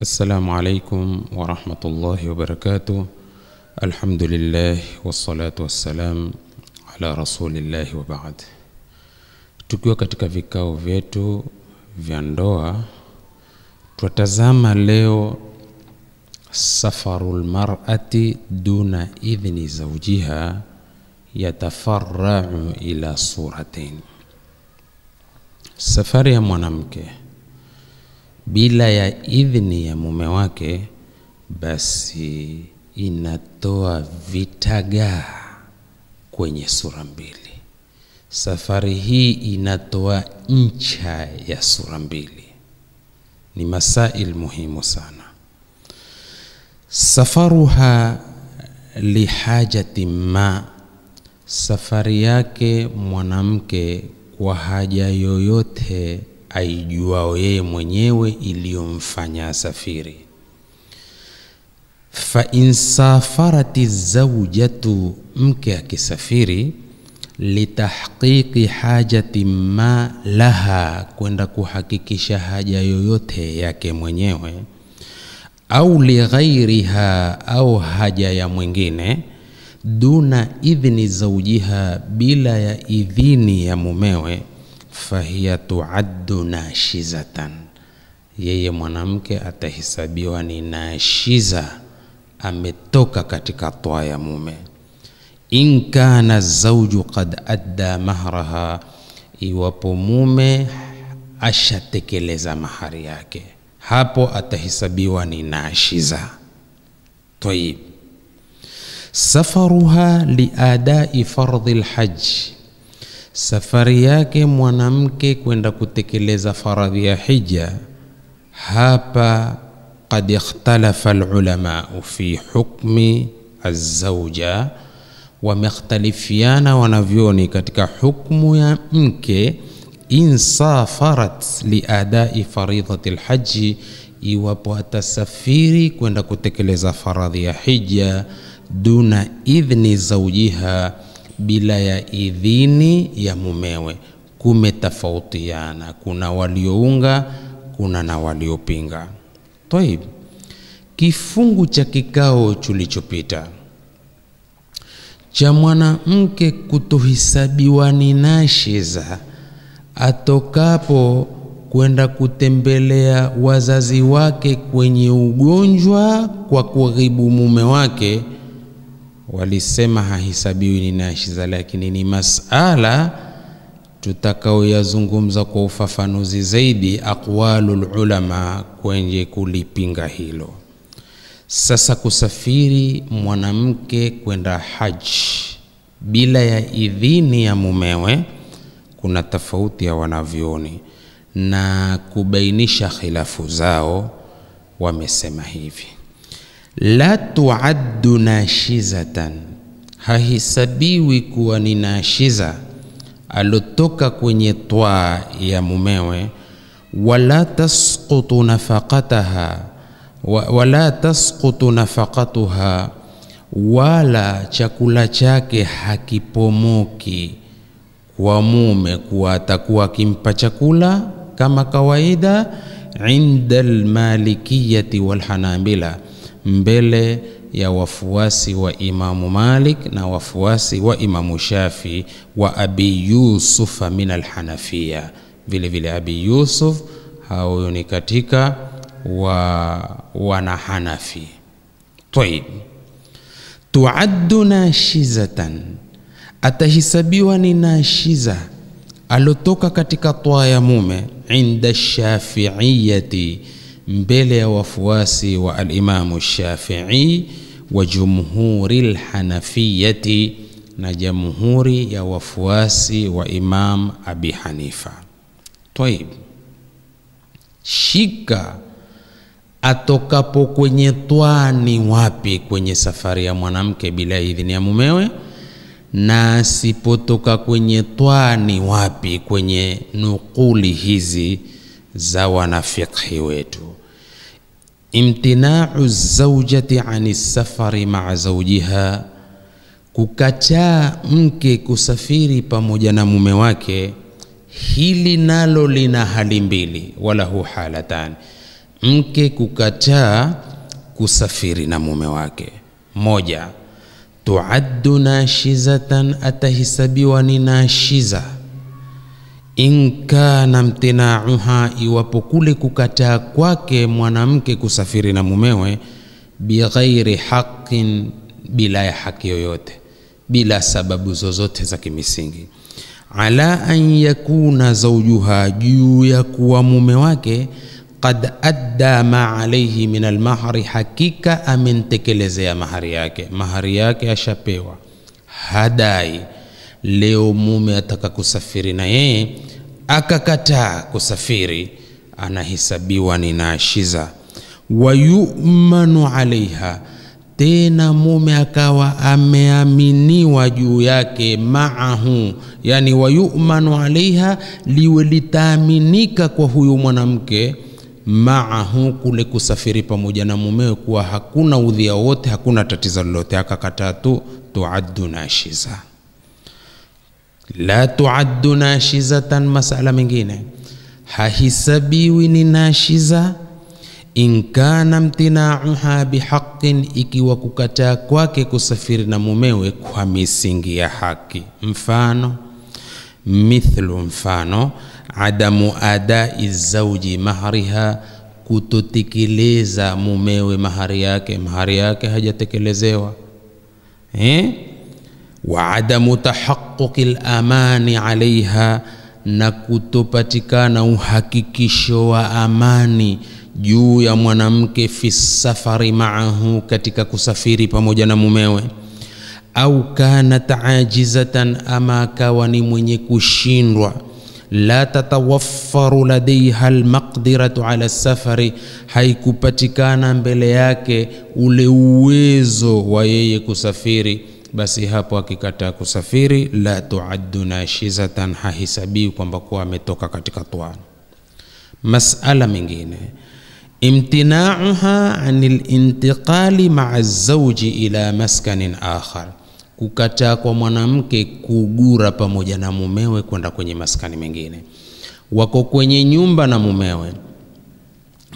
السلام عليكم ورحمة الله وبركاته الحمد لله والصلاة والسلام على رسول الله وبعد tukiwa katika vikao vyetu vya ndoa twatazama leo safaru lmarati duna idhni zaujiha yatafarau ila suratain safari ya mwanamke bila ya idhini ya mume wake, basi inatoa vitagaa kwenye sura mbili. Safari hii inatoa ncha ya sura mbili. Ni masail muhimu sana. Safaruha lihajati ma, safari yake mwanamke kwa haja yoyote aijuao yeye mwenyewe iliyomfanya asafiri. Fa insafarati zaujatu, mke akisafiri, litahqiqi hajati ma laha, kwenda kuhakikisha haja yoyote yake mwenyewe, au lighairiha, au haja ya mwingine duna idhni zaujiha, bila ya idhini ya mumewe fahiya tuaddu nashizatan, yeye mwanamke atahesabiwa ni nashiza, ametoka katika toa ya mume. In kana zauju qad adda mahraha, iwapo mume ashatekeleza mahari yake, hapo atahesabiwa ni nashiza. Tayib, safaruha liadai fardhi lhaji safari yake mwanamke kwenda kutekeleza faradhi ya hija. Hapa qad ikhtalafa alulamau fi hukmi azauja, wamekhtalifiana wanavyoni katika hukmu ya mke insafarat liadai faridhati lhaji, iwapo atasafiri kwenda kutekeleza faradhi ya hija duna idhni zaujiha bila ya idhini ya mumewe. Kumetofautiana, kuna waliounga, kuna na waliopinga. Taib, kifungu cha kikao chulichopita cha mwanamke kutohesabiwa ni nashiza atokapo kwenda kutembelea wazazi wake kwenye ugonjwa kwa kuharibu mume wake walisema hahisabiwi ni nashiza, lakini ni masala tutakaoyazungumza kwa ufafanuzi zaidi aqwalul ulama kwenye kulipinga hilo. Sasa kusafiri mwanamke kwenda haji bila ya idhini ya mumewe, kuna tofauti ya wanavyoni na kubainisha khilafu zao, wamesema hivi la tuaddu nashizatan, hahisabiwi kuwa ni nashiza alotoka kwenye twaa ya mumewe, wala tasqutu nafaqataha wala tasqutu nafaqatuha, wala chakula chake hakipomoki kwa mume, kuwa atakuwa akimpa chakula kama kawaida, inda almalikiyati walhanabila mbele ya wafuasi wa Imamu Malik na wafuasi wa Imamu Shafi wa Abi Yusufa min alhanafiya. Vile vile Abi Yusuf hao ni katika wa Hanafi. Tayib, tuaddu nashizatan, atahesabiwa ni nashiza alotoka katika toa ya mume inda shafiiyati mbele ya wafuasi wa alimamu Shafii wa jumhuri lhanafiyati na jamhuri ya wafuasi wa Imam Abi Hanifa. Taib, shika atokapo kwenye twani wapi? Kwenye safari ya mwanamke bila idhini ya mumewe, na asipotoka kwenye twani wapi? Kwenye nukuli hizi za wanafiqhi wetu imtinau zaujati ani safari maa zaujiha, kukataa mke kusafiri pamoja na mume wake, hili nalo lina hali mbili, walahu halatan mke kukataa kusafiri na mume wake. Moja, tuaddu nashizatan, atahesabiwa ni nashiza inkana mtinauha, iwapo kule kukataa kwake mwanamke kusafiri na mumewe, bighairi haqin, bila ya haki yoyote, bila sababu zozote za kimisingi, ala an yakuna zaujuha, juu ya kuwa mume wake qad adda ma alayhi min almahari, hakika amentekelezea mahari yake. Mahari yake ashapewa, hadai. Leo mume ataka kusafiri na yeye akakataa kusafiri anahesabiwa ni naashiza wayumanu alaiha tena mume akawa ameaminiwa juu yake maahu yani wayumanu alaiha liwe litaaminika kwa huyu mwanamke maahu kule kusafiri pamoja na mumewe kuwa hakuna udhia wote hakuna tatizo lolote akakataa tu tuaddu naashiza la tuaddu nashizatan, masala mengine hahisabiwi ni nashiza inkana mtinauha bihaqin, ikiwa kukataa kwake kusafiri na mumewe kwa misingi ya haki. Mfano mithlu, mfano adamu adai zauji mahriha, kutotekeleza mumewe mahari yake. Mahari yake hajatekelezewa eh? wa adamu tahaqquqi عليها alaiha, na kutopatikana uhakikisho wa amani juu ya mwanamke fi safari maahu, katika kusafiri pamoja na mumewe. Au kanat ajizatan, ama akawa ni mwenye kushindwa la tatawaffaru ladaiha almaqdiratu ala safari, haikupatikana mbele yake ule uwezo wa yeye kusafiri basi hapo akikataa kusafiri la tuaddu nashizatan, hahisabii kwamba kuwa ametoka katika twana. Masala mengine imtinauha anil intiqali maa zauji ila maskanin akhar, kukataa kwa mwanamke kugura pamoja na mumewe kwenda kwenye maskani mengine. Wako kwenye nyumba na mumewe,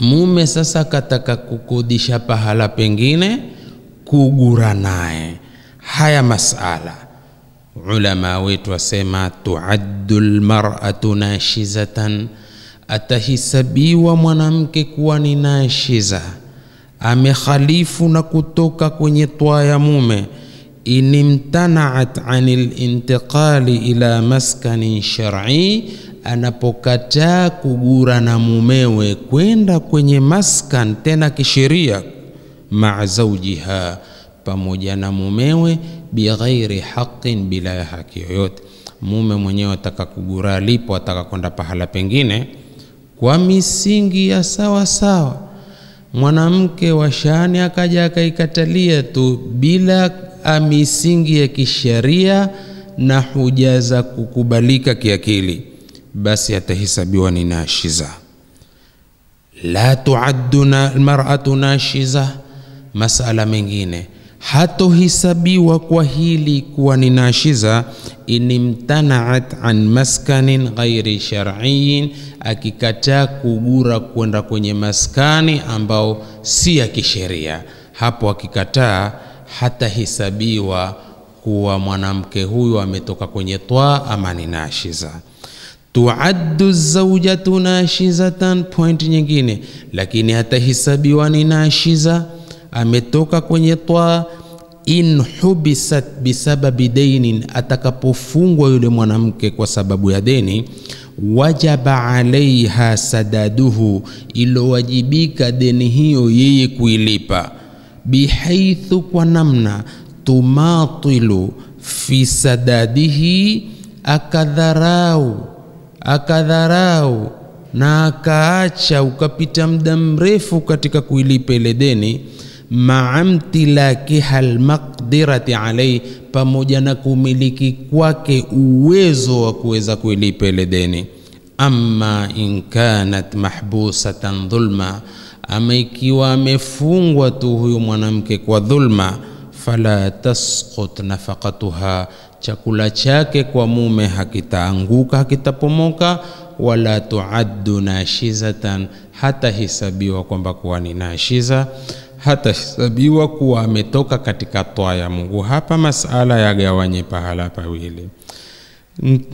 mume sasa kataka kukodisha pahala pengine, kugura naye haya masala ulama wetu wasema tuaddu lmaratu nashizatan, atahisabiwa mwanamke kuwa ni nashiza, amekhalifu na kutoka kwenye twaa ya mume. Inimtanaat anil intiqali ila maskanin shar'i, anapokataa kugura na mumewe kwenda kwenye maskan tena kisheria, maa zaujiha pamoja na mumewe bighairi haqin, bila ya haki yoyote. Mume mwenyewe ataka kugura alipo, ataka kwenda pahala pengine kwa misingi ya sawa sawa, mwanamke wa shani akaja akaikatalia tu bila misingi ya kisheria na huja za kukubalika kiakili, basi atahesabiwa ni nashiza. La tuaddu na nashiza. Masala mengine hatohisabiwa kwa hili kuwa ni nashiza inimtanaat an maskanin ghairi shar'iyin, akikataa kugura kwenda kwenye maskani ambao si ya kisheria, hapo akikataa hatahisabiwa kuwa mwanamke huyu ametoka kwenye twaa ama ni nashiza. Tuaddu zaujatu nashizatan, point nyingine, lakini hatahisabiwa ni nashiza ametoka kwenye twa in hubisat bisababi deinin atakapofungwa yule mwanamke kwa sababu ya deni, wajaba alaiha sadaduhu, ilowajibika deni hiyo yeye kuilipa, bihaithu, kwa namna tumatilu fi sadadihi, akadharau akadharau na akaacha ukapita muda mrefu katika kuilipa ile deni maamtilaki maqdirati alaihi, pamoja na kumiliki kwake uwezo wa kuweza kuilipa ile deni. Amma in kanat mahbusatan dhulma, ama ikiwa amefungwa tu huyu mwanamke kwa dhulma, fala tasqut nafaqatuha, chakula chake kwa mume hakitaanguka hakitapomoka, wala tuaddu nashizatan, hata hisabiwa kwamba kuwa ni nashiza hatahesabiwa kuwa ametoka katika toa ya Mungu. Hapa masala yagawanye pahala pawili.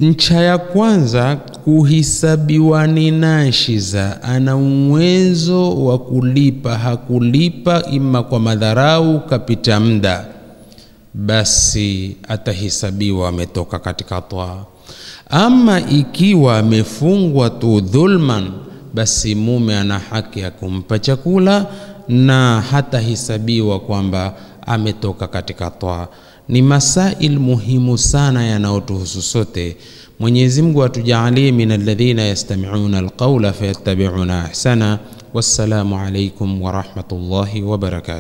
Ncha ya kwanza kuhisabiwa ni nashiza, ana uwezo wa kulipa, hakulipa ima kwa madharau, kapita muda, basi atahisabiwa ametoka katika toa. Ama ikiwa amefungwa tu dhulman, basi mume ana haki ya kumpa chakula na hatahesabiwa kwamba ametoka katika twaa. Ni masail muhimu sana yanayotuhusu sote. Mwenyezi Mungu atujaalie min alladhina yastami'una alqawla fayattabi'una ahsana. Wassalamu alaikum warahmatullahi wabarakatuh.